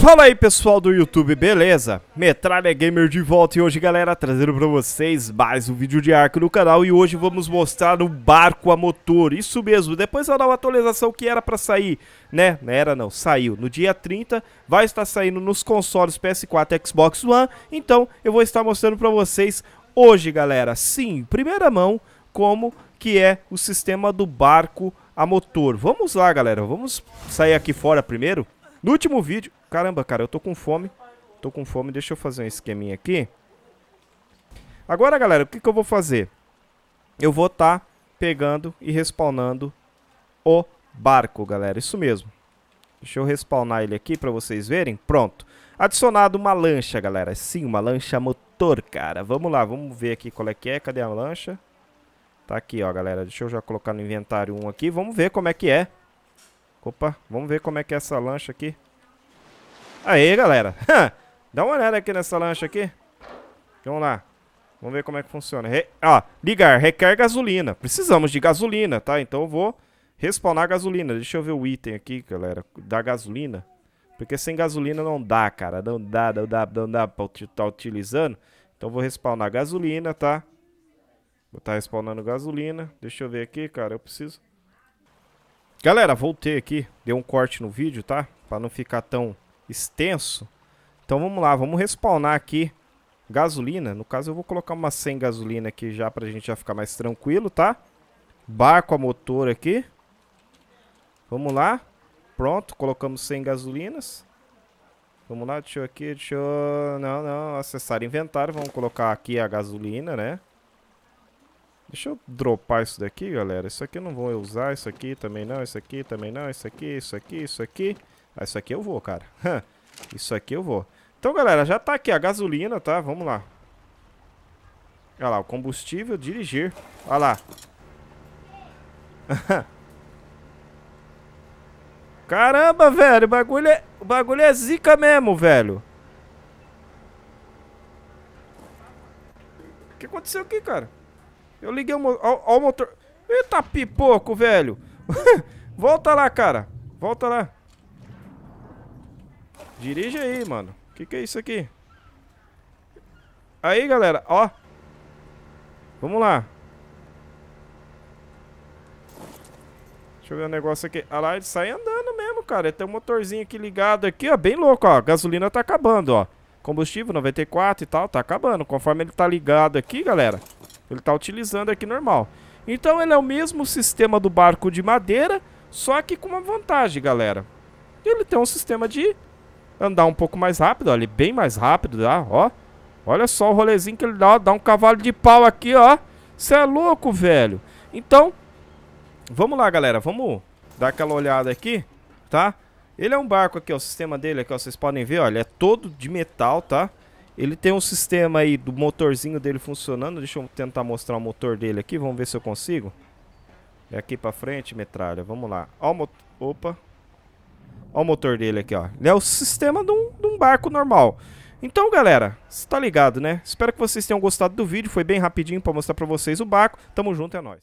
Fala aí pessoal do YouTube, beleza? Metralha Gamer de volta e hoje galera trazendo pra vocês mais um vídeo de arco no canal e hoje vamos mostrar o barco a motor, isso mesmo, depois da nova atualização que era pra sair, né? Não era não, saiu no dia 30, vai estar saindo nos consoles PS4 e Xbox One, então eu vou estar mostrando pra vocês hoje galera, sim, primeira mão, como que é o sistema do barco a motor. Vamos lá galera, vamos sair aqui fora primeiro? No último vídeo, caramba, cara, eu tô com fome. Tô com fome, deixa eu fazer um esqueminha aqui. Agora, galera, o que, que eu vou fazer? Eu vou estar tá pegando e respawnando o barco, galera. Isso mesmo. Deixa eu respawnar ele aqui para vocês verem. Pronto. Adicionado uma lancha, galera. Sim, uma lancha motor, cara. Vamos lá, vamos ver aqui qual é que é. Cadê a lancha? Tá aqui, ó, galera. Deixa eu já colocar no inventário um aqui. Vamos ver como é que é. Opa, vamos ver como é que é essa lancha aqui. Aí, galera. Dá uma olhada aqui nessa lancha aqui. Vamos lá. Vamos ver como é que funciona. Re... ligar. Requer gasolina. Precisamos de gasolina, tá? Então eu vou respawnar gasolina. Deixa eu ver o item aqui, galera. Da gasolina. Porque sem gasolina não dá, cara. Não dá, não dá, não dá pra estar tá utilizando. Então eu vou respawnar gasolina, tá? Vou estar tá respawnando gasolina. Deixa eu ver aqui, cara. Eu preciso... Galera, voltei aqui. Dei um corte no vídeo, tá? Pra não ficar tão extenso. Então vamos lá, vamos respawnar aqui gasolina. No caso eu vou colocar uma sem gasolina aqui já pra gente já ficar mais tranquilo, tá? Barco a motor aqui. Vamos lá. Pronto, colocamos 100 gasolinas. Vamos lá, deixa eu aqui, deixa eu... Não, não, acessar inventário. Vamos colocar aqui a gasolina, né? Deixa eu dropar isso daqui, galera. Isso aqui eu não vou usar, isso aqui também não, isso aqui também não, isso aqui, isso aqui, isso aqui. Isso aqui. Ah, isso aqui eu vou, cara. isso aqui eu vou. Então, galera, já tá aqui a gasolina, tá? Vamos lá. Olha lá, o combustível, dirigir. Olha lá. Caramba, velho, o bagulho, é, o bagulho é zica mesmo, velho. O que aconteceu aqui, cara? Eu liguei o, motor. Olha o motor... Eita pipoco, velho. Volta lá, cara. Volta lá. Dirige aí, mano. O que, que é isso aqui? Aí, galera, ó. Vamos lá. Deixa eu ver um negócio aqui. Ah lá, ele sai andando mesmo, cara. Tem um motorzinho aqui ligado aqui, ó. Bem louco, ó. A gasolina tá acabando, ó. Combustível 94 e tal, tá acabando. Conforme ele tá ligado aqui, galera, ele tá utilizando aqui normal. Então ele é o mesmo sistema do barco de madeira, só que com uma vantagem, galera. Ele tem um sistema de andar um pouco mais rápido, ó, bem mais rápido, tá? ó. Olha só o rolezinho que ele dá, ó, dá um cavalo de pau aqui, ó. Você é louco, velho. Então, vamos lá, galera, vamos dar aquela olhada aqui, tá? Ele é um barco aqui, ó, o sistema dele aqui, ó, vocês podem ver, ele é todo de metal, tá? Ele tem um sistema aí do motorzinho dele funcionando, deixa eu tentar mostrar o motor dele aqui, vamos ver se eu consigo. É aqui pra frente, metralha, vamos lá. Ó, mot... opa, Olha o motor dele aqui, ó. Ele é o sistema de um, de um barco normal. Então, galera, você tá ligado, né? Espero que vocês tenham gostado do vídeo. Foi bem rapidinho pra mostrar pra vocês o barco. Tamo junto, é nóis.